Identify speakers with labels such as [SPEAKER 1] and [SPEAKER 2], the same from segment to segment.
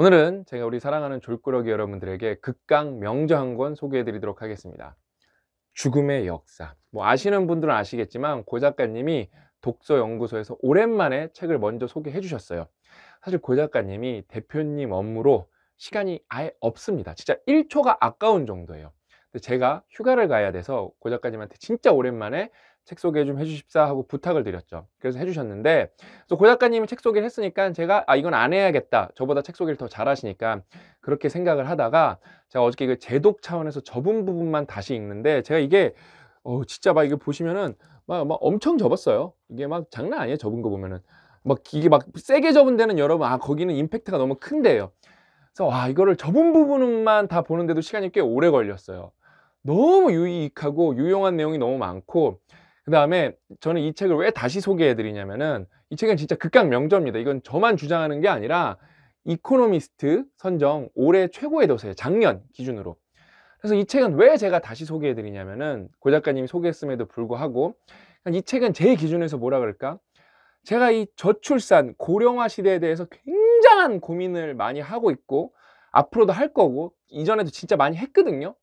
[SPEAKER 1] 오늘은 제가 우리 사랑하는 졸꾸러기 여러분들에게 극강 명저 한 권 소개해 드리도록 하겠습니다. 죽음의 역사. 뭐 아시는 분들은 아시겠지만 고 작가님이 독서 연구소에서 오랜만에 책을 먼저 소개해 주셨어요. 사실 고 작가님이 대표님 업무로 시간이 아예 없습니다. 진짜 1초가 아까운 정도예요. 제가 휴가를 가야 돼서 고 작가님한테 진짜 오랜만에 책 소개 좀 해주십사 하고 부탁을 드렸죠. 그래서 해주셨는데 그래서 고 작가님이 책 소개를 했으니까 제가 아 이건 안 해야겠다. 저보다 책 소개를 더 잘하시니까 그렇게 생각을 하다가 제가 어저께 그 제독 차원에서 접은 부분만 다시 읽는데 제가 이게 어 진짜 막 이거 보시면은 막, 막 엄청 접었어요. 이게 막 장난 아니에요. 접은 거 보면은 막 이게 막 세게 접은 데는 여러분 아 거기는 임팩트가 너무 큰데요. 그래서 와 이거를 접은 부분만 다 보는데도 시간이 꽤 오래 걸렸어요. 너무 유익하고 유용한 내용이 너무 많고 그 다음에 저는 이 책을 왜 다시 소개해드리냐면은 이 책은 진짜 극강 명저입니다. 이건 저만 주장하는 게 아니라 이코노미스트 선정 올해 최고의 도서예요. 작년 기준으로. 그래서 이 책은 왜 제가 다시 소개해드리냐면은 고 작가님이 소개했음에도 불구하고 그러니까 이 책은 제 기준에서 뭐라 그럴까? 제가 이 저출산 고령화 시대에 대해서 굉장한 고민을 많이 하고 있고 앞으로도 할 거고 이전에도 진짜 많이 했거든요.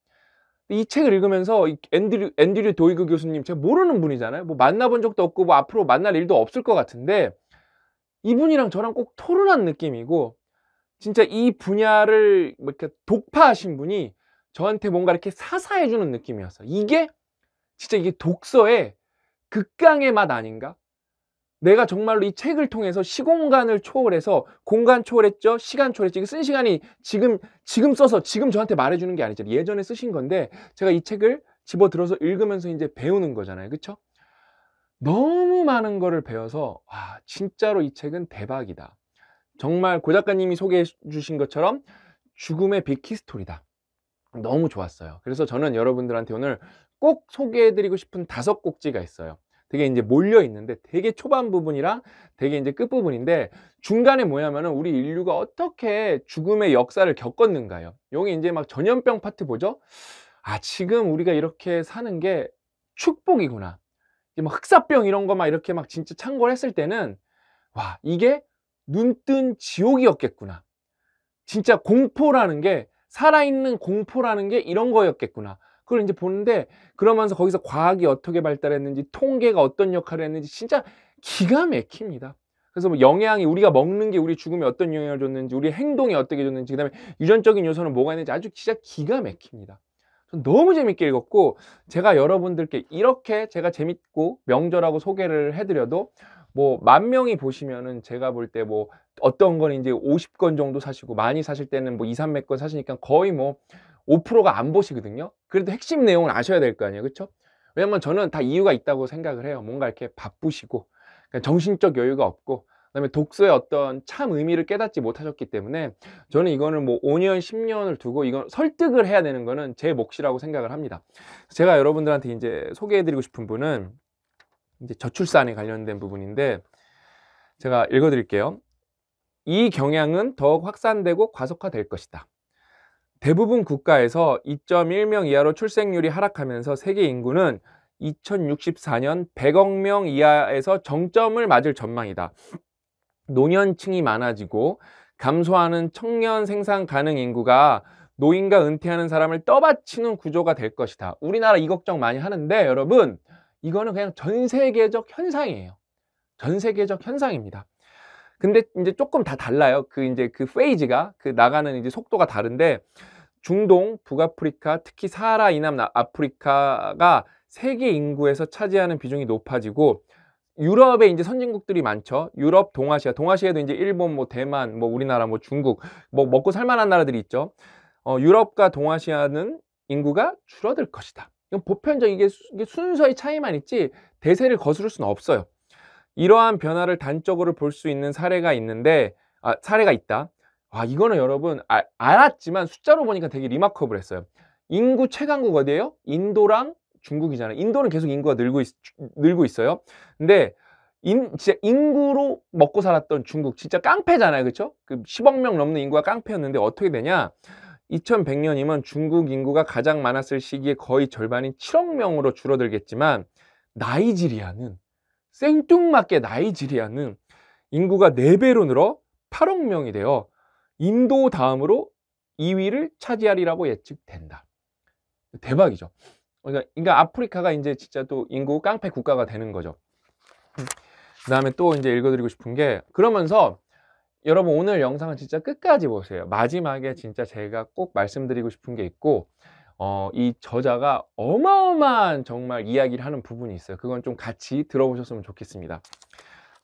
[SPEAKER 1] 이 책을 읽으면서 이 앤드류, 앤드류 도이그 교수님 제가 모르는 분이잖아요. 뭐 만나본 적도 없고 뭐 앞으로 만날 일도 없을 것 같은데 이분이랑 저랑 꼭 토론한 느낌이고 진짜 이 분야를 뭐 이렇게 독파하신 분이 저한테 뭔가 이렇게 사사해주는 느낌이었어요. 이게 진짜 이게 독서의 극강의 맛 아닌가? 내가 정말로 이 책을 통해서 시공간을 초월해서 공간 초월했죠, 시간 초월했죠. 쓴 시간이 지금 지금 써서 지금 저한테 말해주는 게 아니잖아요. 예전에 쓰신 건데 제가 이 책을 집어 들어서 읽으면서 이제 배우는 거잖아요, 그쵸 너무 많은 거를 배워서 와 진짜로 이 책은 대박이다. 정말 고 작가님이 소개해 주신 것처럼 죽음의 빅히스토리다. 너무 좋았어요. 그래서 저는 여러분들한테 오늘 꼭 소개해드리고 싶은 다섯 꼭지가 있어요. 되게 이제 몰려 있는데 되게 초반 부분이랑 되게 이제 끝부분인데 중간에 뭐냐면은 우리 인류가 어떻게 죽음의 역사를 겪었는가요. 여기 이제 막 전염병 파트 보죠. 아, 지금 우리가 이렇게 사는 게 축복이구나. 막 흑사병 이런 거 막 이렇게 막 진짜 창궐했을 때는 와, 이게 눈뜬 지옥이었겠구나. 진짜 공포라는 게 살아있는 공포라는 게 이런 거였겠구나. 그걸 이제 보는데 그러면서 거기서 과학이 어떻게 발달했는지 통계가 어떤 역할을 했는지 진짜 기가 막힙니다. 그래서 뭐영향이 우리가 먹는 게 우리 죽음에 어떤 영향을 줬는지 우리 행동이 어떻게 줬는지 그다음에 유전적인 요소는 뭐가 있는지 아주 진짜 기가 막힙니다. 전 너무 재밌게 읽었고 제가 여러분들께 이렇게 제가 재밌고 명절하고 소개를 해드려도 뭐 만 명이 보시면은 제가 볼 때 뭐 어떤 건 이제 5 0권 정도 사시고 많이 사실 때는 뭐 2, 3몇권 사시니까 거의 뭐 5%가 안 보시거든요. 그래도 핵심 내용을 아셔야 될 거 아니에요. 그렇죠? 왜냐면 저는 다 이유가 있다고 생각을 해요. 뭔가 이렇게 바쁘시고 그러니까 정신적 여유가 없고 그다음에 독서의 어떤 참 의미를 깨닫지 못하셨기 때문에 저는 이거는 뭐 5년, 10년을 두고 이건 설득을 해야 되는 거는 제 몫이라고 생각을 합니다. 제가 여러분들한테 이제 소개해드리고 싶은 분은 이제 저출산에 관련된 부분인데 제가 읽어드릴게요. 이 경향은 더욱 확산되고 과속화될 것이다. 대부분 국가에서 2.1명 이하로 출생률이 하락하면서 세계 인구는 2064년 100억 명 이하에서 정점을 맞을 전망이다. 노년층이 많아지고 감소하는 청년 생산 가능 인구가 노인과 은퇴하는 사람을 떠받치는 구조가 될 것이다. 우리나라 이 걱정 많이 하는데 여러분 이거는 그냥 전 세계적 현상이에요. 전 세계적 현상입니다. 근데 이제 조금 다 달라요. 그 이제 그 페이지가 그 나가는 이제 속도가 다른데 중동, 북아프리카, 특히 사하라 이남 아프리카가 세계 인구에서 차지하는 비중이 높아지고 유럽에 이제 선진국들이 많죠. 유럽, 동아시아, 동아시아에도 이제 일본, 뭐 대만, 뭐 우리나라, 뭐 중국, 뭐 먹고 살만한 나라들이 있죠. 어, 유럽과 동아시아는 인구가 줄어들 것이다. 이건 보편적 이게, 이게 순서의 차이만 있지 대세를 거스를 수는 없어요. 이러한 변화를 단적으로 볼 수 있는 사례가 있는데 아, 사례가 있다. 아, 이거는 여러분 아, 알았지만 숫자로 보니까 되게 리마커블했어요. 인구 최강국 어디예요? 인도랑 중국이잖아요. 인도는 계속 인구가 늘고 있, 늘고 있어요. 근데 인, 진짜 인구로 먹고 살았던 중국 진짜 깡패잖아요. 그렇죠? 그 10억 명 넘는 인구가 깡패였는데 어떻게 되냐? 2100년이면 중국 인구가 가장 많았을 시기에 거의 절반인 7억 명으로 줄어들겠지만 나이지리아는 생뚱맞게 나이지리아는 인구가 4배로 늘어 8억 명이 되어 인도 다음으로 2위를 차지하리라고 예측된다. 대박이죠. 그러니까, 그러니까 아프리카가 이제 진짜 또 인구 깡패 국가가 되는 거죠. 그 다음에 또 이제 읽어드리고 싶은 게 그러면서 여러분 오늘 영상은 진짜 끝까지 보세요. 마지막에 진짜 제가 꼭 말씀드리고 싶은 게 있고 어, 이 저자가 어마어마한 정말 이야기를 하는 부분이 있어요. 그건 좀 같이 들어보셨으면 좋겠습니다.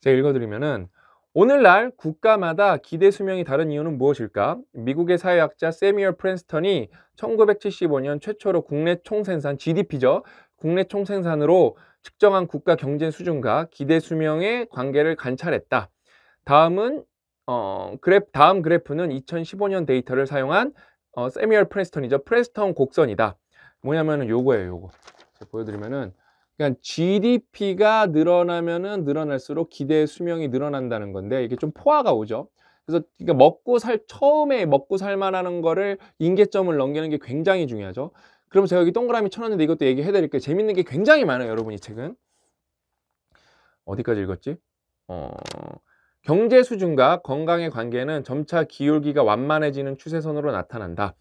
[SPEAKER 1] 제가 읽어드리면은 오늘날 국가마다 기대 수명이 다른 이유는 무엇일까? 미국의 사회학자 세미얼 프랜스턴이 1975년 최초로 국내 총생산 GDP죠. 국내 총생산으로 측정한 국가 경제 수준과 기대 수명의 관계를 관찰했다. 다음은 어, 그래, 다음 그래프는 2015년 데이터를 사용한 어, 세미얼 프레스턴이죠. 프레스턴 곡선이다. 뭐냐면은 요거예요, 요거. 보여드리면은 그냥 그러니까 GDP가 늘어나면은 늘어날수록 기대 수명이 늘어난다는 건데 이게 좀 포화가 오죠. 그래서 그러니까 먹고 살 처음에 먹고 살만하는 거를 인계점을 넘기는 게 굉장히 중요하죠. 그럼 제가 여기 동그라미 쳐놨는데 이것도 얘기해 드릴게요. 재밌는 게 굉장히 많아요, 여러분 이 책은. 어디까지 읽었지? 어. 경제 수준과 건강의 관계는 점차 기울기가 완만해지는 추세선으로 나타난다.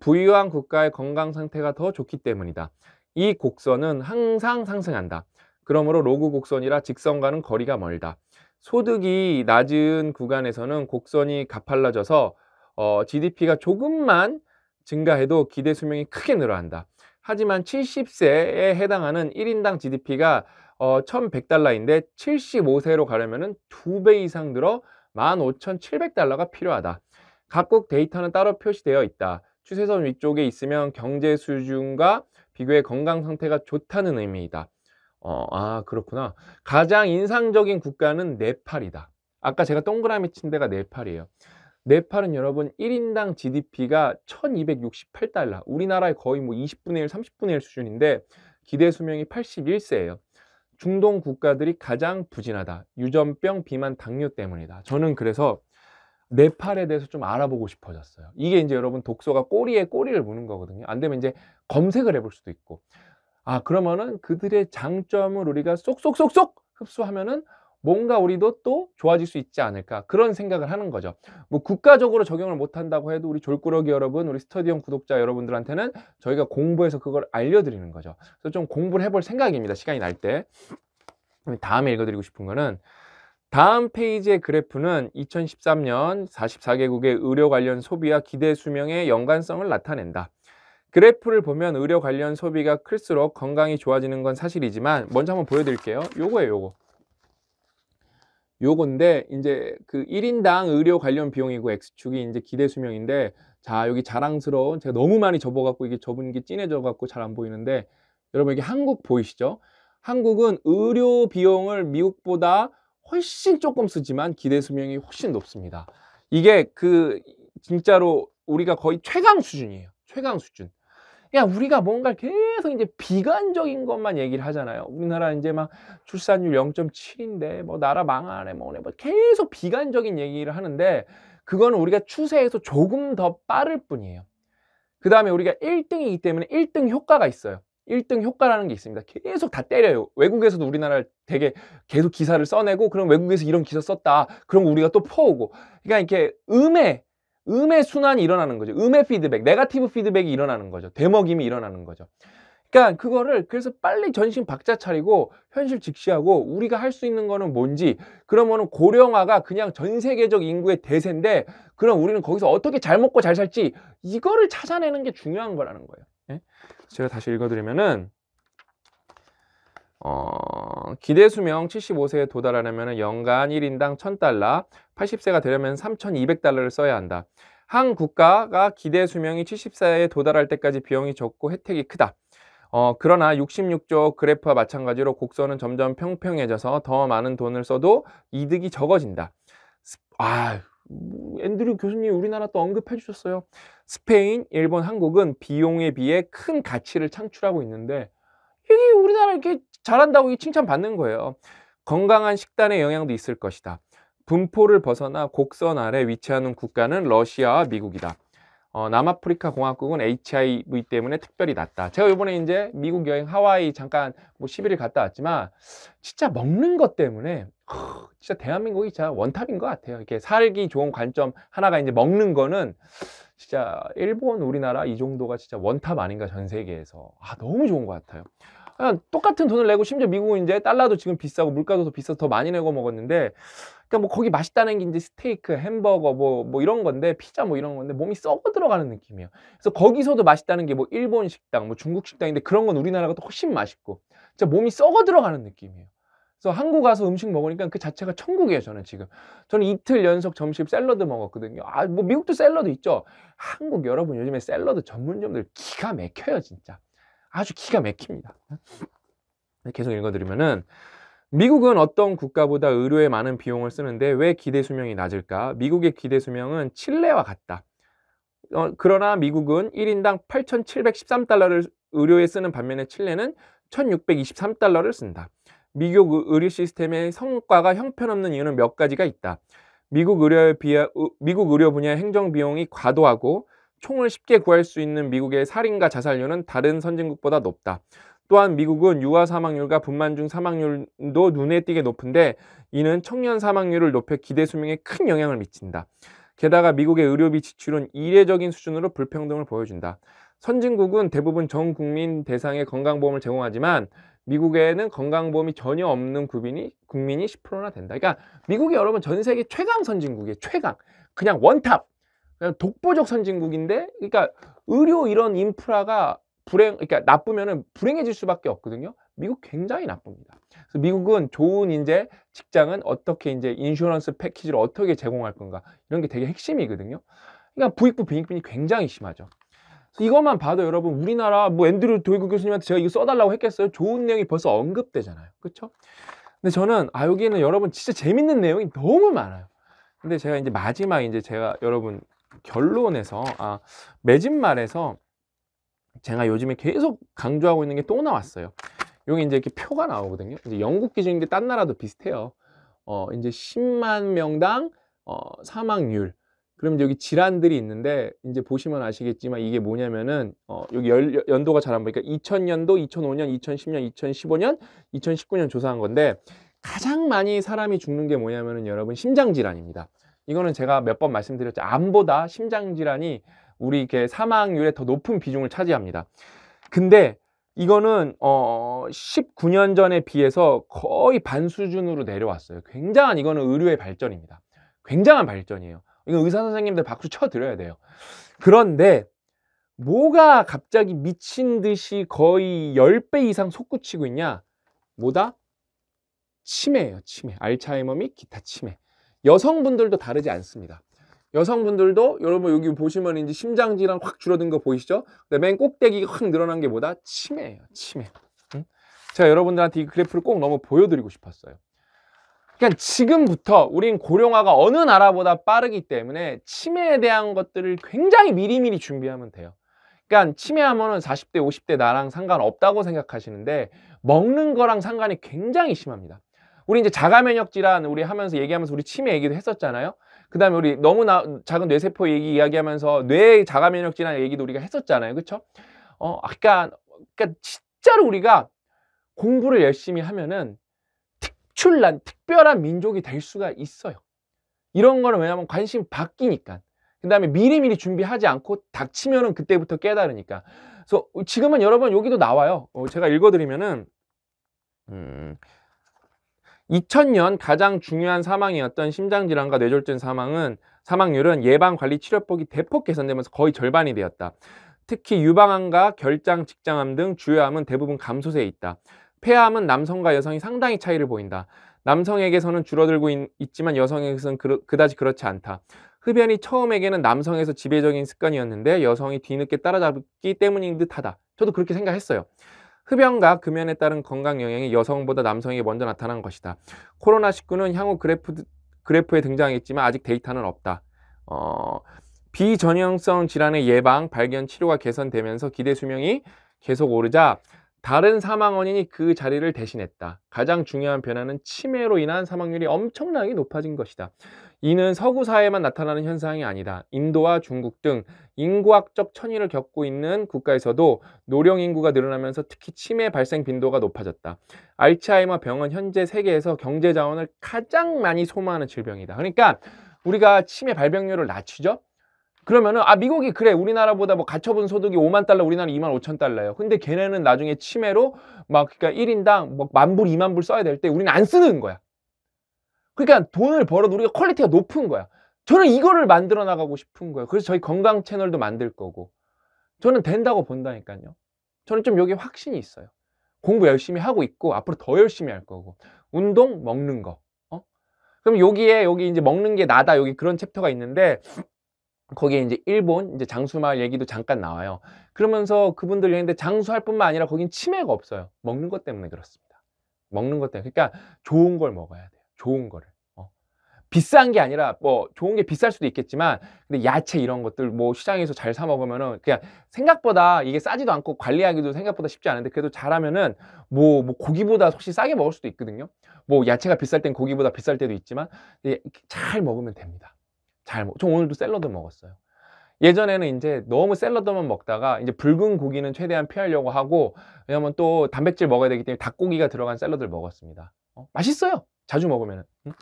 [SPEAKER 1] 부유한 국가의 건강 상태가 더 좋기 때문이다. 이 곡선은 항상 상승한다. 그러므로 로그 곡선이라 직선과는 거리가 멀다. 소득이 낮은 구간에서는 곡선이 가팔라져서 어, GDP가 조금만 증가해도 기대 수명이 크게 늘어난다. 하지만 70세에 해당하는 1인당 GDP가 어, 1100달러인데 75세로 가려면 2배 이상 들어 15,700달러가 필요하다. 각국 데이터는 따로 표시되어 있다. 추세선 위쪽에 있으면 경제 수준과 비교해 건강 상태가 좋다는 의미이다. 어, 아, 그렇구나. 가장 인상적인 국가는 네팔이다. 아까 제가 동그라미 친 데가 네팔이에요. 네팔은 여러분 1인당 GDP가 1268달러. 우리나라의 거의 뭐 20분의 1, 30분의 1 수준인데 기대 수명이 81세예요. 중동 국가들이 가장 부진하다. 유전병, 비만, 당뇨 때문이다. 저는 그래서 네팔에 대해서 좀 알아보고 싶어졌어요. 이게 이제 여러분 독소가 꼬리에 꼬리를 무는 거거든요. 안 되면 이제 검색을 해볼 수도 있고. 아, 그러면은 그들의 장점을 우리가 쏙쏙쏙쏙 흡수하면은 뭔가 우리도 또 좋아질 수 있지 않을까 그런 생각을 하는 거죠. 뭐 국가적으로 적용을 못 한다고 해도 우리 졸꾸러기 여러분, 우리 스터디온 구독자 여러분들한테는 저희가 공부해서 그걸 알려드리는 거죠. 그래서 좀 공부를 해볼 생각입니다. 시간이 날 때. 다음에 읽어드리고 싶은 거는 다음 페이지의 그래프는 2013년 44개국의 의료 관련 소비와 기대 수명의 연관성을 나타낸다. 그래프를 보면 의료 관련 소비가 클수록 건강이 좋아지는 건 사실이지만 먼저 한번 보여드릴게요. 요거예요, 요거. 요건데 이제 그 1인당 의료 관련 비용이고 X축이 이제 기대 수명인데 자 여기 자랑스러운 제가 너무 많이 접어갖고 이게 접은 게 진해져갖고 잘 안 보이는데 여러분 여기 한국 보이시죠? 한국은 의료 비용을 미국보다 훨씬 조금 쓰지만 기대 수명이 훨씬 높습니다. 이게 그 진짜로 우리가 거의 최강 수준이에요. 최강 수준. 야, 우리가 뭔가 계속 이제 비관적인 것만 얘기를 하잖아요. 우리나라 이제 막 출산율 0.7인데, 뭐 나라 망하네, 뭐 뭐네, 뭐 계속 비관적인 얘기를 하는데, 그거는 우리가 추세에서 조금 더 빠를 뿐이에요. 그 다음에 우리가 1등이기 때문에 1등 효과가 있어요. 1등 효과라는 게 있습니다. 계속 다 때려요. 외국에서도 우리나라를 되게 계속 기사를 써내고, 그럼 외국에서 이런 기사 썼다. 그럼 우리가 또 퍼오고. 그러니까 이렇게 음에 음의 순환이 일어나는 거죠. 음의 피드백, 네가티브 피드백이 일어나는 거죠. 대먹임이 일어나는 거죠. 그러니까 그거를 그래서 빨리 전신 박자 차리고 현실 직시하고 우리가 할 수 있는 거는 뭔지 그러면은 고령화가 그냥 전 세계적 인구의 대세인데 그럼 우리는 거기서 어떻게 잘 먹고 잘 살지 이거를 찾아내는 게 중요한 거라는 거예요. 예? 제가 다시 읽어드리면은 어, 기대 수명 75세에 도달하려면 연간 1인당 1000달러, 80세가 되려면 3200달러를 써야 한다. 한 국가가 기대 수명이 70세에 도달할 때까지 비용이 적고 혜택이 크다. 어, 그러나 66조 그래프와 마찬가지로 곡선은 점점 평평해져서 더 많은 돈을 써도 이득이 적어진다. 아, 앤드류 교수님 우리나라 또 언급해 주셨어요. 스페인, 일본, 한국은 비용에 비해 큰 가치를 창출하고 있는데 이게 우리나라 이렇게 잘한다고 이 칭찬받는 거예요. 건강한 식단의 영향도 있을 것이다. 분포를 벗어나 곡선 아래 위치하는 국가는 러시아와 미국이다. 어, 남아프리카 공화국은 HIV 때문에 특별히 낫다 제가 이번에 이제 미국 여행 하와이 잠깐 뭐 10일 을 갔다 왔지만 진짜 먹는 것 때문에 후, 진짜 대한민국이 진짜 원탑인 것 같아요. 이렇게 살기 좋은 관점 하나가 이제 먹는 거는 진짜 일본, 우리나라 이 정도가 진짜 원탑 아닌가 전 세계에서 아 너무 좋은 것 같아요. 그냥 똑같은 돈을 내고 심지어 미국은 이제 달러도 지금 비싸고 물가도 더 비싸서 더 많이 내고 먹었는데 그러니까 뭐 거기 맛있다는 게 이제 스테이크, 햄버거 뭐, 뭐 이런 건데 피자 뭐 이런 건데 몸이 썩어 들어가는 느낌이에요. 그래서 거기서도 맛있다는 게 뭐 일본 식당, 뭐 중국 식당인데 그런 건 우리나라가 또 훨씬 맛있고 진짜 몸이 썩어 들어가는 느낌이에요. 그래서 한국 와서 음식 먹으니까 그 자체가 천국이에요, 저는 지금. 저는 이틀 연속 점심 샐러드 먹었거든요. 아, 뭐 미국도 샐러드 있죠. 한국 여러분 요즘에 샐러드 전문점들 기가 막혀요, 진짜. 아주 기가 막힙니다. 네, 계속 읽어드리면은 미국은 어떤 국가보다 의료에 많은 비용을 쓰는데 왜 기대 수명이 낮을까? 미국의 기대 수명은 칠레와 같다. 어, 그러나 미국은 1인당 8,713달러를 의료에 쓰는 반면에 칠레는 1,623달러를 쓴다. 미국 의료 시스템의 성과가 형편없는 이유는 몇 가지가 있다. 미국 의료에 비하 미국 의료 분야 행정 비용이 과도하고 총을 쉽게 구할 수 있는 미국의 살인과 자살률은 다른 선진국보다 높다. 또한 미국은 유아 사망률과 분만중 사망률도 눈에 띄게 높은데 이는 청년 사망률을 높여 기대 수명에 큰 영향을 미친다. 게다가 미국의 의료비 지출은 이례적인 수준으로 불평등을 보여준다. 선진국은 대부분 전 국민 대상의 건강보험을 제공하지만 미국에는 건강보험이 전혀 없는 국민이 국민이 10%나 된다. 그러니까 미국이 여러분 전 세계 최강 선진국이에요. 최강. 그냥 원탑. 독보적 선진국인데 그러니까 의료 이런 인프라가 불행 그러니까 나쁘면은 불행해질 수밖에 없거든요. 미국 굉장히 나쁩니다. 그래서 미국은 좋은 이제 직장은 어떻게 이제 인슈런스 패키지를 어떻게 제공할 건가 이런 게 되게 핵심이거든요. 그러니까 부익부 빈익빈이 굉장히 심하죠. 이것만 봐도 여러분 우리나라 뭐 앤드류 도이국 교수님한테 제가 이거 써달라고 했겠어요? 좋은 내용이 벌써 언급되잖아요. 그렇죠? 근데 저는 아 여기에는 여러분 진짜 재밌는 내용이 너무 많아요. 근데 제가 이제 마지막 이제 제가 여러분 결론에서 아 매진말에서 제가 요즘에 계속 강조하고 있는 게 또 나왔어요. 여기 이제 이렇게 표가 나오거든요. 이제 영국 기준인데 딴 나라도 비슷해요. 어, 이제 10만 명당 어, 사망률. 그럼 여기 질환들이 있는데 이제 보시면 아시겠지만 이게 뭐냐면은 어, 여기 열, 연도가 잘 안 보니까 2000년도, 2005년, 2010년, 2015년, 2019년 조사한 건데 가장 많이 사람이 죽는 게 뭐냐면은 여러분 심장 질환입니다. 이거는 제가 몇 번 말씀드렸죠. 암보다 심장 질환이 우리 이렇게 사망률에 더 높은 비중을 차지합니다. 근데 이거는 어 19년 전에 비해서 거의 반 수준으로 내려왔어요. 굉장한 이거는 의료의 발전입니다. 굉장한 발전이에요. 이거 의사 선생님들 박수 쳐 드려야 돼요. 그런데 뭐가 갑자기 미친 듯이 거의 10배 이상 솟구치고 있냐? 뭐다? 치매예요, 치매. 알츠하이머 및 기타 치매. 여성분들도 다르지 않습니다. 여성분들도 여러분 뭐 여기 보시면 이제 심장 질환 확 줄어든 거 보이시죠? 근데 맨 꼭대기가 확 늘어난 게 뭐다? 치매예요. 치매. 응? 제가 여러분들한테 이 그래프를 꼭 너무 보여드리고 싶었어요. 그러니까 지금부터 우린 고령화가 어느 나라보다 빠르기 때문에 치매에 대한 것들을 굉장히 미리미리 준비하면 돼요. 그러니까 치매하면 40대, 50대 나랑 상관없다고 생각하시는데 먹는 거랑 상관이 굉장히 심합니다. 우리 이제 자가 면역 질환 우리 하면서 얘기하면서 우리 치매 얘기도 했었잖아요. 그다음에 우리 너무나 작은 뇌세포 얘기 이야기하면서 뇌 자가 면역 질환 얘기도 우리가 했었잖아요. 그렇죠? 어, 아까 그러니까 진짜로 우리가 공부를 열심히 하면은 특출난 특별한 민족이 될 수가 있어요. 이런 거는 왜냐면 관심 바뀌니까. 그다음에 미리미리 준비하지 않고 닥치면은 그때부터 깨달으니까. 그래서 지금은 여러분 여기도 나와요. 어, 제가 읽어드리면은 음. 2000년 가장 중요한 사망이었던 심장질환과 뇌졸중 사망은 사망률은 예방관리 치료법이 대폭 개선되면서 거의 절반이 되었다. 특히 유방암과 결장, 직장암 등 주요암은 대부분 감소세에 있다. 폐암은 남성과 여성이 상당히 차이를 보인다. 남성에게서는 줄어들고 있, 지만 여성에게서는 그, 그다지 그렇지 않다. 흡연이 처음에게는 남성에서 지배적인 습관이었는데 여성이 뒤늦게 따라잡기 때문인 듯하다. 저도 그렇게 생각했어요. 흡연과 금연에 따른 건강 영향이 여성보다 남성에게 먼저 나타난 것이다. 코로나19는 향후 그래프, 그래프에 등장했지만 아직 데이터는 없다. 어, 비전염성 질환의 예방, 발견, 치료가 개선되면서 기대 수명이 계속 오르자 다른 사망원인이 그 자리를 대신했다. 가장 중요한 변화는 치매로 인한 사망률이 엄청나게 높아진 것이다. 이는 서구 사회만 나타나는 현상이 아니다. 인도와 중국 등 인구학적 천위를 겪고 있는 국가에서도 노령 인구가 늘어나면서 특히 치매 발생 빈도가 높아졌다. 알츠하이머 병은 현재 세계에서 경제 자원을 가장 많이 소모하는 질병이다. 그러니까 우리가 치매 발병률을 낮추죠. 그러면은 아 미국이 그래 우리나라보다 뭐 가처분 소득이 5만 달러 우리나라 2만 5천 달러예요. 근데 걔네는 나중에 치매로막 그러니까 1인당 막 만불 2만불 써야 될 때 우리는 안 쓰는 거야. 그러니까 돈을 벌어도 우리가 퀄리티가 높은 거야. 저는 이거를 만들어 나가고 싶은 거예요. 그래서 저희 건강 채널도 만들 거고. 저는 된다고 본다니까요. 저는 좀 여기 확신이 있어요. 공부 열심히 하고 있고 앞으로 더 열심히 할 거고. 운동, 먹는 거. 어? 그럼 여기에 여기 이제 먹는 게 나다 여기 그런 챕터가 있는데 거기에 이제 일본 이제 장수마을 얘기도 잠깐 나와요. 그러면서 그분들 얘기인데 장수할 뿐만 아니라 거긴 치매가 없어요. 먹는 것 때문에 그렇습니다. 먹는 것 때문에 그러니까 좋은 걸 먹어야 돼요. 좋은 거를. 어. 비싼 게 아니라 뭐 좋은 게 비쌀 수도 있겠지만 근데 야채 이런 것들 뭐 시장에서 잘 사 먹으면은 그냥 생각보다 이게 싸지도 않고 관리하기도 생각보다 쉽지 않은데 그래도 잘하면은 뭐, 뭐 고기보다 혹시 싸게 먹을 수도 있거든요. 뭐 야채가 비쌀 땐 고기보다 비쌀 때도 있지만 예, 잘 먹으면 됩니다. 잘 먹. 저 오늘도 샐러드 먹었어요. 예전에는 이제 너무 샐러드만 먹다가 이제 붉은 고기는 최대한 피하려고 하고 왜냐면 또 단백질 먹어야 되기 때문에 닭고기가 들어간 샐러드를 먹었습니다. 어? 맛있어요. 자주 먹으면. 응?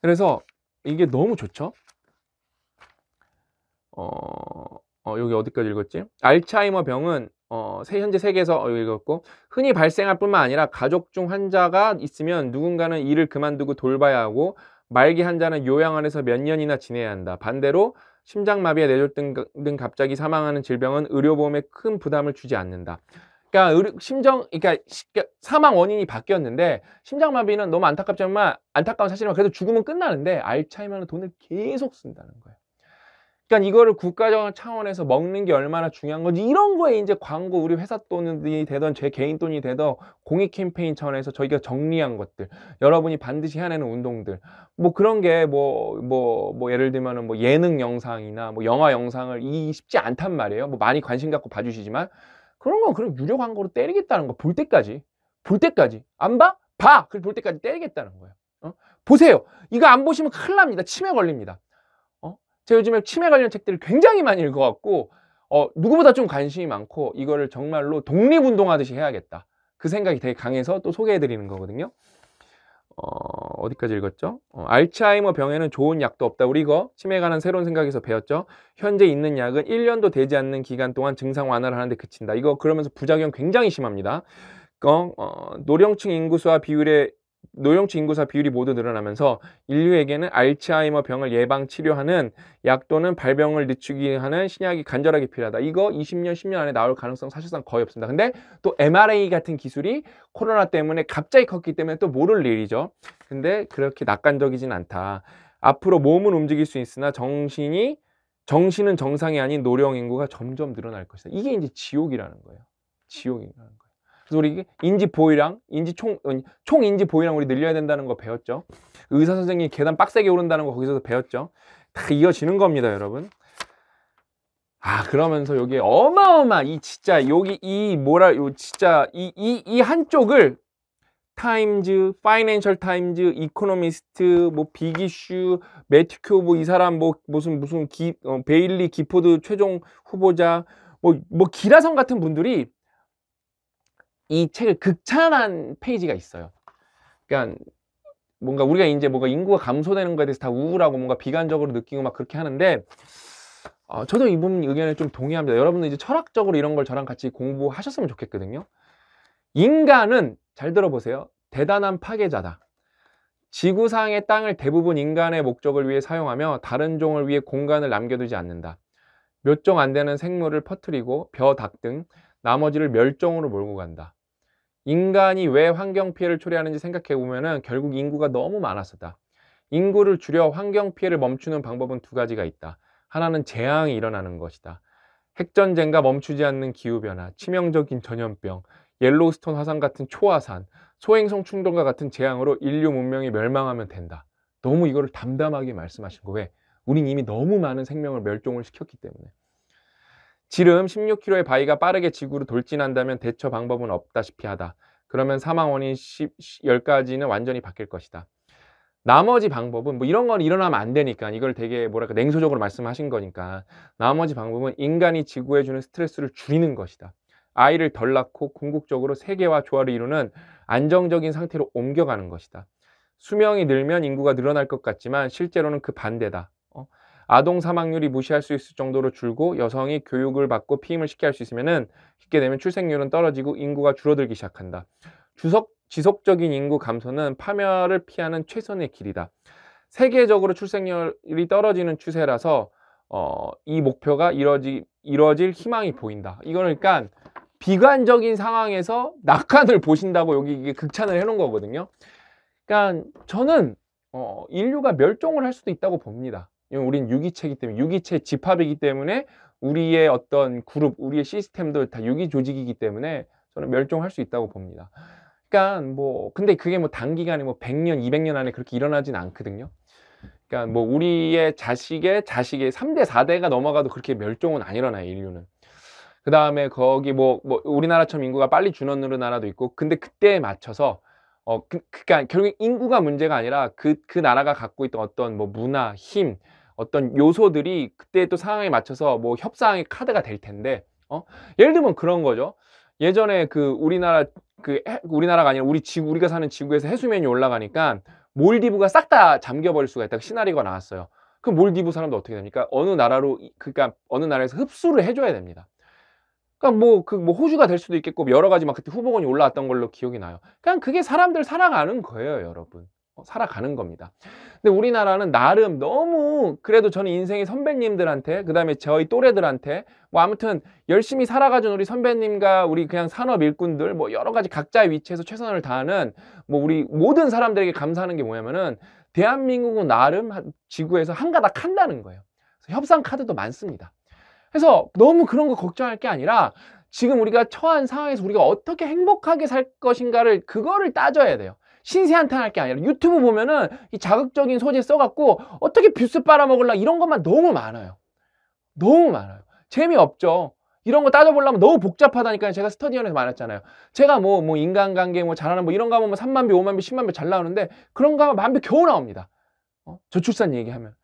[SPEAKER 1] 그래서 이게 너무 좋죠. 어, 어, 여기 어디까지 읽었지? 알츠하이머 병은 어, 세, 현재 세계에서 어, 읽었고 흔히 발생할 뿐만 아니라 가족 중 환자가 있으면 누군가는 일을 그만두고 돌봐야 하고 말기 환자는 요양 안에서 몇 년이나 지내야 한다. 반대로 심장마비에 뇌졸등등 갑자기 사망하는 질병은 의료보험에 큰 부담을 주지 않는다. 그러니까 의료, 심정, 그러니까, 그러니까 사망 원인이 바뀌었는데 심장마비는 너무 안타깝지만 안타까운 사실이지만 그래도 죽으면 끝나는데 알츠하이머는 돈을 계속 쓴다는 거예요. 그러니까 이거를 국가 차원에서 먹는 게 얼마나 중요한 건지 이런 거에 이제 광고 우리 회사 돈이 되던 제 개인 돈이 되던 공익 캠페인 차원에서 저희가 정리한 것들 여러분이 반드시 해내는 운동들 뭐 그런 게뭐뭐뭐 뭐, 뭐 예를 들면은 뭐 예능 영상이나 뭐 영화 영상을 이 쉽지 않단 말이에요 뭐 많이 관심 갖고 봐주시지만 그런 건 그럼 유료 광고로 때리겠다는 거 볼 때까지 볼 때까지 안 봐? 봐! 그걸 볼 때까지 때리겠다는 거예요 어? 보세요 이거 안 보시면 큰일 납니다 치매 걸립니다 제가 요즘에 치매 관련 책들을 굉장히 많이 읽어왔고 어, 누구보다 좀 관심이 많고 이거를 정말로 독립운동하듯이 해야겠다. 그 생각이 되게 강해서 또 소개해드리는 거거든요. 어, 어디까지 읽었죠? 어, 알츠하이머 병에는 좋은 약도 없다. 우리 이거 치매에 관한 새로운 생각에서 배웠죠. 현재 있는 약은 1년도 되지 않는 기간 동안 증상 완화를 하는데 그친다. 이거 그러면서 부작용 굉장히 심합니다. 어, 어, 노령층 인구수와 비율에 노령치 인구사 비율이 모두 늘어나면서 인류에게는 알츠하이머 병을 예방 치료하는 약 또는 발병을 늦추기 하는 신약이 간절하게 필요하다. 이거 20년, 10년 안에 나올 가능성 사실상 거의 없습니다. 근데 또 mRNA 같은 기술이 코로나 때문에 갑자기 컸기 때문에 또 모를 일이죠. 근데 그렇게 낙관적이진 않다. 앞으로 몸은 움직일 수 있으나 정신이 정신은 정상이 아닌 노령 인구가 점점 늘어날 것이다. 이게 이제 지옥이라는 거예요. 지옥이라는 거예요. 그래서 우리 인지 보이랑 인지 총, 총 인지 보이랑 우리 늘려야 된다는 거 배웠죠. 의사 선생님이 계단 빡세게 오른다는 거 거기서도 배웠죠. 다 이어지는 겁니다, 여러분. 아, 그러면서 여기 어마어마이 진짜 여기 이 뭐라 요 진짜 이 이 이 한쪽을 타임즈, 파이낸셜 타임즈, 이코노미스트, 뭐비기슈 매튜 큐브 뭐 이 사람 뭐 무슨 무슨 기, 어, 베일리 기포드 최종 후보자 뭐뭐 뭐 기라성 같은 분들이 이 책을 극찬한 페이지가 있어요. 그러니까 뭔가 우리가 이제 뭔가 인구가 감소되는 것에 대해서 다 우울하고 뭔가 비관적으로 느끼고 막 그렇게 하는데 어, 저도 이 부분 의견을좀 동의합니다. 여러분은 이제 철학적으로 이런 걸 저랑 같이 공부하셨으면 좋겠거든요. 인간은 잘 들어보세요. 대단한 파괴자다. 지구상의 땅을 대부분 인간의 목적을 위해 사용하며 다른 종을 위해 공간을 남겨두지 않는다. 몇 종 안 되는 생물을 퍼뜨리고 벼, 닭 등 나머지를 멸종으로 몰고 간다. 인간이 왜 환경 피해를 초래하는지 생각해 보면은 결국 인구가 너무 많아서다. 인구를 줄여 환경 피해를 멈추는 방법은 두 가지가 있다. 하나는 재앙이 일어나는 것이다. 핵전쟁과 멈추지 않는 기후변화, 치명적인 전염병, 옐로우스톤 화산 같은 초화산, 소행성 충돌과 같은 재앙으로 인류 문명이 멸망하면 된다. 너무 이거를 담담하게 말씀하신 거 왜? 우린 이미 너무 많은 생명을 멸종을 시켰기 때문에. 지름 16km의 바위가 빠르게 지구로 돌진한다면 대처 방법은 없다시피 하다. 그러면 사망 원인 10, 10가지는 완전히 바뀔 것이다. 나머지 방법은 뭐 이런 건 일어나면 안 되니까 이걸 되게 뭐랄까 냉소적으로 말씀하신 거니까 나머지 방법은 인간이 지구에 주는 스트레스를 줄이는 것이다. 아이를 덜 낳고 궁극적으로 세계와 조화를 이루는 안정적인 상태로 옮겨가는 것이다. 수명이 늘면 인구가 늘어날 것 같지만 실제로는 그 반대다. 아동 사망률이 무시할 수 있을 정도로 줄고 여성이 교육을 받고 피임을 쉽게 할 수 있으면은 쉽게 되면 출생률은 떨어지고 인구가 줄어들기 시작한다. 주석 지속적인 인구 감소는 파멸을 피하는 최선의 길이다. 세계적으로 출생률이 떨어지는 추세라서 어, 이 목표가 이뤄지, 이뤄질 희망이 보인다. 이거는 그러니까 비관적인 상황에서 낙관을 보신다고 여기 극찬을 해놓은 거거든요. 그러니까 저는 어, 인류가 멸종을 할 수도 있다고 봅니다. 이건 우린 유기체이기 때문에 유기체 집합이기 때문에 우리의 어떤 그룹, 우리의 시스템도다 유기 조직이기 때문에 저는 멸종할 수 있다고 봅니다. 그러니까 뭐 근데 그게 뭐 단기간에 뭐 100년, 200년 안에 그렇게 일어나진 않거든요. 그러니까 뭐 우리의 자식의 자식의 3대, 4대가 넘어가도 그렇게 멸종은 안 일어나요, 인류는. 그 다음에 거기 뭐, 뭐 우리나라처럼 인구가 빨리 준원으로 나라도 있고 근데 그때에 맞춰서 어, 그, 그니까 결국 인구가 문제가 아니라 그, 그 나라가 갖고 있던 어떤 뭐 문화, 힘, 어떤 요소들이 그때 또 상황에 맞춰서 뭐 협상의 카드가 될 텐데 어? 예를 들면 그런 거죠. 예전에 그 우리나라 그 해, 우리나라가 아니라 우리 지구 우리가 사는 지구에서 해수면이 올라가니까 몰디브가 싹 다 잠겨 버릴 수가 있다. 시나리오가 나왔어요. 그 몰디브 사람도 어떻게 됩니까? 어느 나라로 그니까 어느 나라에서 흡수를 해 줘야 됩니다. 그니까뭐그뭐 그 뭐 호주가 될 수도 있겠고 뭐 여러 가지 막 그때 후보군이 올라왔던 걸로 기억이 나요. 그냥 그게 사람들 살아가는 거예요, 여러분. 어, 살아가는 겁니다. 근데 우리나라는 나름 너무 그래도 저는 인생의 선배님들한테 그다음에 저희 또래들한테 뭐 아무튼 열심히 살아가준 우리 선배님과 우리 그냥 산업 일꾼들 뭐 여러 가지 각자의 위치에서 최선을 다하는 뭐 우리 모든 사람들에게 감사하는 게 뭐냐면은 대한민국은 나름 지구에서 한가닥 한다는 거예요. 그래서 협상 카드도 많습니다. 그래서 너무 그런 거 걱정할 게 아니라 지금 우리가 처한 상황에서 우리가 어떻게 행복하게 살 것인가를 그거를 따져야 돼요. 신세 한탄할 게 아니라 유튜브 보면은 이 자극적인 소재 써갖고 어떻게 뷰스 빨아먹을라 이런 것만 너무 많아요. 너무 많아요. 재미없죠. 이런 거 따져보려면 너무 복잡하다니까요. 제가 스터디원에서 말했잖아요. 제가 뭐, 뭐, 인간관계, 뭐, 잘하는 뭐, 이런 거 하면 뭐 3만 뷰, 5만 뷰, 10만 뷰잘 나오는데, 그런 거 하면 만뷰 겨우 나옵니다. 어? 저출산 얘기하면.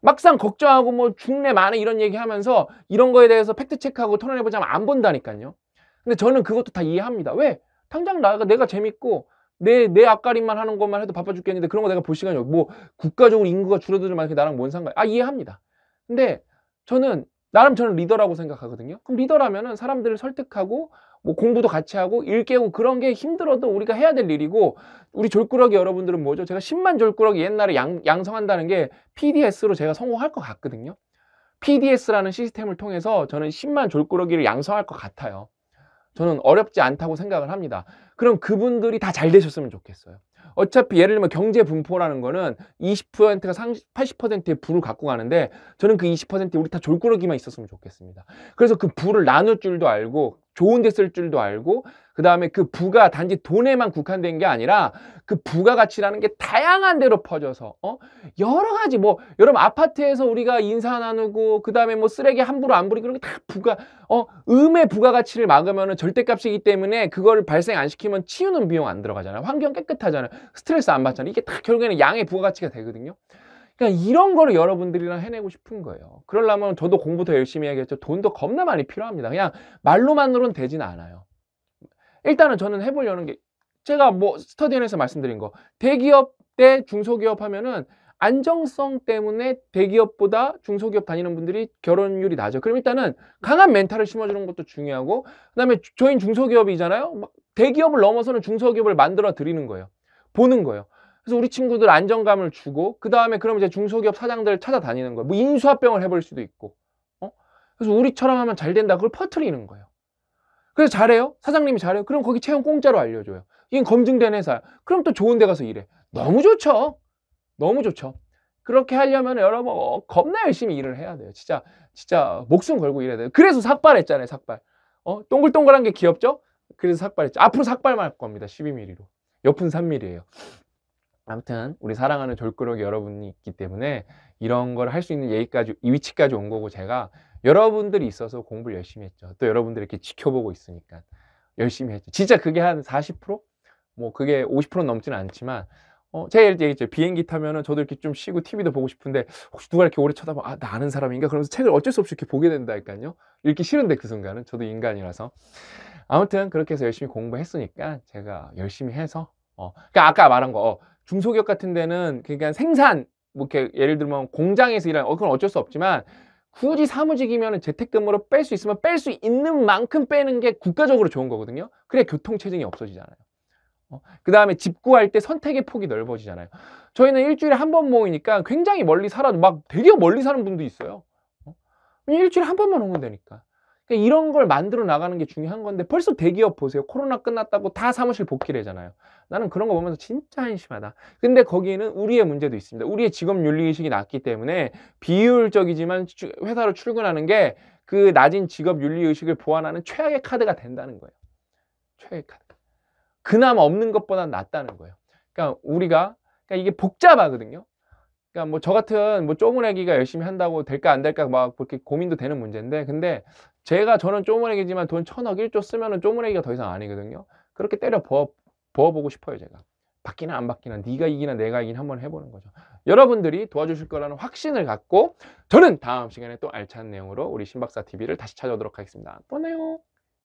[SPEAKER 1] 막상 걱정하고 뭐, 중내 많에 이런 얘기 하면서 이런 거에 대해서 팩트체크하고 토론해보자면 안 본다니까요. 근데 저는 그것도 다 이해합니다. 왜? 당장 나가 내가 재밌고, 내, 내 앞가림만 하는 것만 해도 바빠 죽겠는데 그런 거 내가 볼 시간이 없고 뭐 국가적으로 인구가 줄어들지 만약에 나랑 뭔 상관이야 아 이해합니다 근데 저는 나름 저는 리더라고 생각하거든요 그럼 리더라면은 사람들을 설득하고 뭐 공부도 같이 하고 일 깨우고 그런 게 힘들어도 우리가 해야 될 일이고 우리 졸꾸러기 여러분들은 뭐죠 제가 10만 졸꾸러기 옛날에 양, 양성한다는 게 PDS로 제가 성공할 것 같거든요 PDS라는 시스템을 통해서 저는 10만 졸꾸러기를 양성할 것 같아요 저는 어렵지 않다고 생각을 합니다. 그럼 그분들이 다 잘 되셨으면 좋겠어요. 어차피 예를 들면 경제 분포라는 거는 20%가 30, 80%의 부를 갖고 가는데 저는 그 20%에 우리 다 졸꾸러기만 있었으면 좋겠습니다. 그래서 그 부를 나눌 줄도 알고 좋은 데 쓸 줄도 알고 그 다음에 그 부가 단지 돈에만 국한된 게 아니라 그 부가가치라는 게 다양한 데로 퍼져서 어? 여러 가지 뭐 여러분 아파트에서 우리가 인사 나누고 그 다음에 뭐 쓰레기 함부로 안부리고 그런 게 다 부가 어 음의 부가가치를 막으면 절대값이기 때문에 그걸 발생 안 시키면 치우는 비용 안 들어가잖아요 환경 깨끗하잖아요 스트레스 안 받잖아요 이게 다 결국에는 양의 부가가치가 되거든요 그러니까 이런 거를 여러분들이랑 해내고 싶은 거예요. 그러려면 저도 공부 더 열심히 해야겠죠. 돈도 겁나 많이 필요합니다. 그냥 말로만으로는 되진 않아요. 일단은 저는 해보려는 게 제가 뭐 스터디엔에서 말씀드린 거 대기업 대 중소기업 하면은 안정성 때문에 대기업보다 중소기업 다니는 분들이 결혼율이 낮아요. 그럼 일단은 강한 멘탈을 심어주는 것도 중요하고 그다음에 저희 중소기업이잖아요. 대기업을 넘어서는 중소기업을 만들어 드리는 거예요. 보는 거예요. 그래서 우리 친구들 안정감을 주고 그 다음에 그럼 이제 중소기업 사장들을 찾아다니는 거예요. 뭐 인수합병을 해볼 수도 있고. 어? 그래서 우리처럼 하면 잘 된다. 그걸 퍼트리는 거예요. 그래서 잘해요? 사장님이 잘해요? 그럼 거기 채용 공짜로 알려줘요. 이건 검증된 회사야. 그럼 또 좋은 데 가서 일해. 너무 좋죠. 너무 좋죠. 그렇게 하려면 여러분 어, 겁나 열심히 일을 해야 돼요. 진짜 진짜 목숨 걸고 일해야 돼요. 그래서 삭발했잖아요. 삭발. 어 동글동글한 게 귀엽죠? 그래서 삭발했죠. 앞으로 삭발만 할 겁니다. 12mm로. 옆은 3mm예요. 아무튼 우리 사랑하는 졸그러 여러분이 있기 때문에 이런 걸 할 수 있는 예의까지 이 위치까지 온 거고 제가 여러분들이 있어서 공부를 열심히 했죠. 또 여러분들이 이렇게 지켜보고 있으니까 열심히 했죠. 진짜 그게 한 40%? 뭐 그게 50% 넘지는 않지만 어, 제가 예를 얘기했죠. 비행기 타면은 저도 이렇게 좀 쉬고 TV도 보고 싶은데 혹시 누가 이렇게 오래 쳐다봐 아, 나 아는 사람인가? 그러면서 책을 어쩔 수 없이 이렇게 보게 된다니까요. 읽기 싫은데 그 순간은 저도 인간이라서 아무튼 그렇게 해서 열심히 공부했으니까 제가 열심히 해서 어, 그러니까 아까 말한 거 어, 중소기업 같은 데는 그러니까 생산 뭐 이렇게 예를 들면 공장에서 일하는 어, 그건 어쩔 수 없지만 굳이 사무직이면 재택근무로 뺄 수 있으면 뺄 수 있는 만큼 빼는 게 국가적으로 좋은 거거든요. 그래 야 교통체증이 없어지잖아요. 어? 그 다음에 집 구할 때 선택의 폭이 넓어지잖아요. 저희는 일주일에 한 번 모이니까 굉장히 멀리 살아도 막 되게 멀리 사는 분도 있어요. 어? 일주일에 한 번만 오면 되니까. 그러니까 이런 걸 만들어 나가는 게 중요한 건데 벌써 대기업 보세요. 코로나 끝났다고 다 사무실 복귀래잖아요. 를 나는 그런 거 보면서 진짜 한심하다. 근데 거기에는 우리의 문제도 있습니다. 우리의 직업 윤리의식이 낮기 때문에 비율적이지만 회사로 출근하는 게 그 낮은 직업 윤리의식을 보완하는 최악의 카드가 된다는 거예요. 최악의 카드. 그나마 없는 것보다 낫다는 거예요. 그러니까 우리가 그러니까 이게 복잡하거든요. 그러니까 뭐 저 같은 뭐 쪼문 애기가 열심히 한다고 될까 안 될까 막 그렇게 고민도 되는 문제인데 근데 제가 저는 쪼무레기지만 돈 천억 일조 쓰면은 쪼무레기가 더 이상 아니거든요. 그렇게 때려 부어, 보고 싶어요, 제가. 받기나 안 받기나 네가 이기나 내가 이기나 한번 해보는 거죠. 여러분들이 도와주실 거라는 확신을 갖고 저는 다음 시간에 또 알찬 내용으로 우리 신박사 TV를 다시 찾아오도록 하겠습니다. 또 내요.